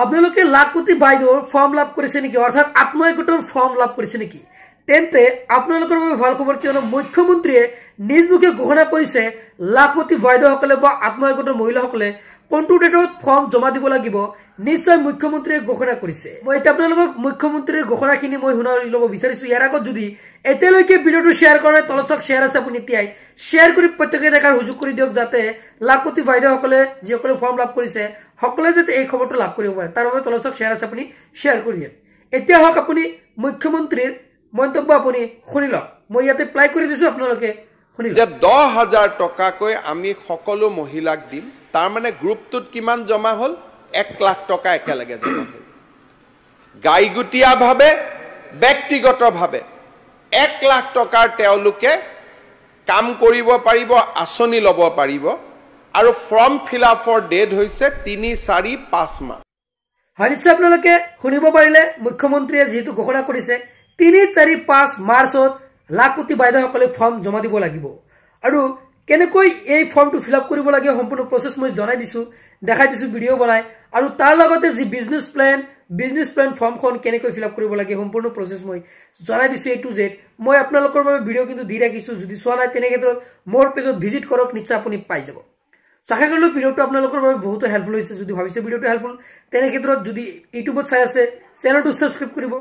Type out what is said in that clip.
আপোনালোকে লাখ কোটি বাইদৰ ফৰ্ম লাভ কৰিছে নেকি অৰ্থাৎ আত্ময় ফৰ্ম লাভ কৰিছে নেকি তেন্তে আপোনালোকৰ বাবে ভাল খবৰ কিয়নো মুখ্যমন্ত্ৰীয়ে নিজ মুখে ঘোষণা কৰিছে লাখপতি বাইদ সকলে বা মহিলাসকলে কোনটো ডেটত ফৰ্ম জমা দিব লাগিব নিশ্চয় মুখ্যমন্ত্ৰীয়ে ঘোষণা কৰিছে মই এতিয়া আপোনালোকক মুখ্যমন্ত্ৰীৰ ঘোষণাখিনি মই শুনাবলৈ ল'ব বিচাৰিছোঁ ইয়াৰ আগত যদি এতিয়ালৈকে ভিডিঅ'টো শ্বেয়াৰ কৰা নাই তলত চাওক শ্বেয়াৰ আছে আপুনি এতিয়াই শ্বেয়াৰ কৰি প্ৰত্যেকে দেখাৰ সুযোগ কৰি দিয়ক যাতে লাখপতি বাইদেউসকলে যিসকলে ফৰ্ম লাভ কৰিছে সকলোৱে যাতে এই খবৰটো লাভ কৰিব পাৰে তাৰ বাবে তলত চাওক শ্বেয়াৰ আছে আপুনি শ্বেয়াৰ কৰি দিয়ক এতিয়া হওক আপুনি মুখ্যমন্ত্ৰীৰ মন্তব্য আপুনি শুনি লওক মই ইয়াতে প্লাই কৰি দিছোঁ আপোনালোকে যে দহ হাজাৰ টকাকৈ আমি সকলো মহিলাক দিম তাৰমানে গ্ৰুপটোত কিমান জমা হ'ল এক লাখ টকা একেলগে জমা হ'ল গাইগুটীয়াভাৱে ব্যক্তিগতভাৱে এক লাখ টকাৰ তেওঁলোকে কাম কৰিব পাৰিব আঁচনি ল'ব পাৰিব আৰু ফৰ্ম ফিল আপৰ ডেট হৈছে তিনি চাৰি পাঁচ মাহ হয় আপোনালোকে শুনিব পাৰিলে মুখ্যমন্ত্ৰীয়ে যিটো ঘোষণা কৰিছে তিনি চাৰি পাঁচ মাৰ্চত লাখ কোটি বাইদেউসকলে ফৰ্ম জমা দিব লাগিব আৰু কেনেকৈ এই ফৰ্মটো ফিল আপ কৰিব লাগে সম্পূৰ্ণ প্ৰচেছ মই জনাই দিছোঁ দেখাই দিছোঁ ভিডিঅ' বনাই আৰু তাৰ লগতে যি বিজনেছ প্লেন বিজনেছ প্লেন ফৰ্মখন কেনেকৈ ফিল আপ কৰিব লাগে সম্পূৰ্ণ প্ৰচেছ মই জনাই দিছোঁ এ টু জেড মই আপোনালোকৰ বাবে ভিডিঅ' কিন্তু দি ৰাখিছোঁ যদি চোৱা নাই তেনে ক্ষেত্ৰত মোৰ পেজত ভিজিট কৰক নিশ্চয় আপুনি পাই যাব চ' আশা কৰিলোঁ ভিডিঅ'টো আপোনালোকৰ বাবে বহুতো হেল্পফুল হৈছে যদি ভাবিছে ভিডিঅ'টো হেল্পফুল তেনে ক্ষেত্ৰত যদি ইউটিউবত চাই আছে চেনেলটো ছাবস্ক্ৰাইব কৰিব